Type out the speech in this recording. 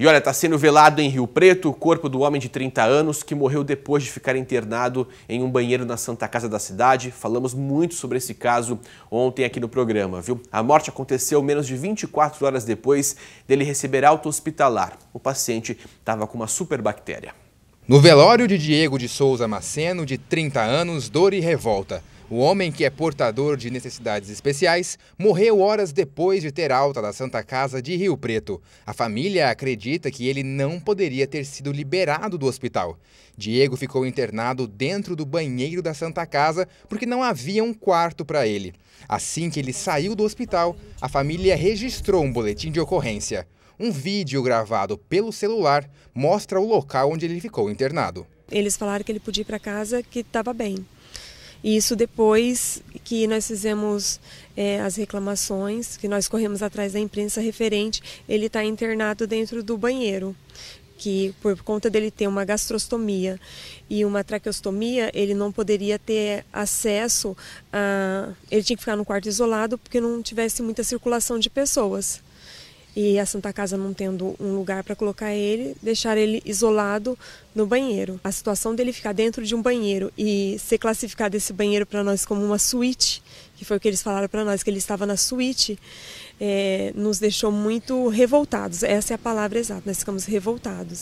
E olha, está sendo velado em Rio Preto o corpo do homem de 30 anos que morreu depois de ficar internado em um banheiro na Santa Casa da cidade. Falamos muito sobre esse caso ontem aqui no programa, viu? A morte aconteceu menos de 24 horas depois dele receber alta hospitalar. O paciente estava com uma superbactéria. No velório de Diego de Souza Maceno, de 30 anos, dor e revolta. O homem que é portador de necessidades especiais morreu horas depois de ter alta da Santa Casa de Rio Preto. A família acredita que ele não poderia ter sido liberado do hospital. Diego ficou internado dentro do banheiro da Santa Casa porque não havia um quarto para ele. Assim que ele saiu do hospital, a família registrou um boletim de ocorrência. Um vídeo gravado pelo celular mostra o local onde ele ficou internado. Eles falaram que ele podia ir para casa, que estava bem. E isso depois que nós fizemos é, as reclamações, que nós corremos atrás da imprensa referente, ele está internado dentro do banheiro. Que por conta dele ter uma gastrostomia e uma traqueostomia, ele não poderia ter acesso a. Ele tinha que ficar no quarto isolado porque não tivesse muita circulação de pessoas e a Santa Casa não tendo um lugar para colocar ele, deixar ele isolado no banheiro. A situação dele ficar dentro de um banheiro e ser classificado esse banheiro para nós como uma suíte, que foi o que eles falaram para nós, que ele estava na suíte, é, nos deixou muito revoltados. Essa é a palavra exata, nós ficamos revoltados.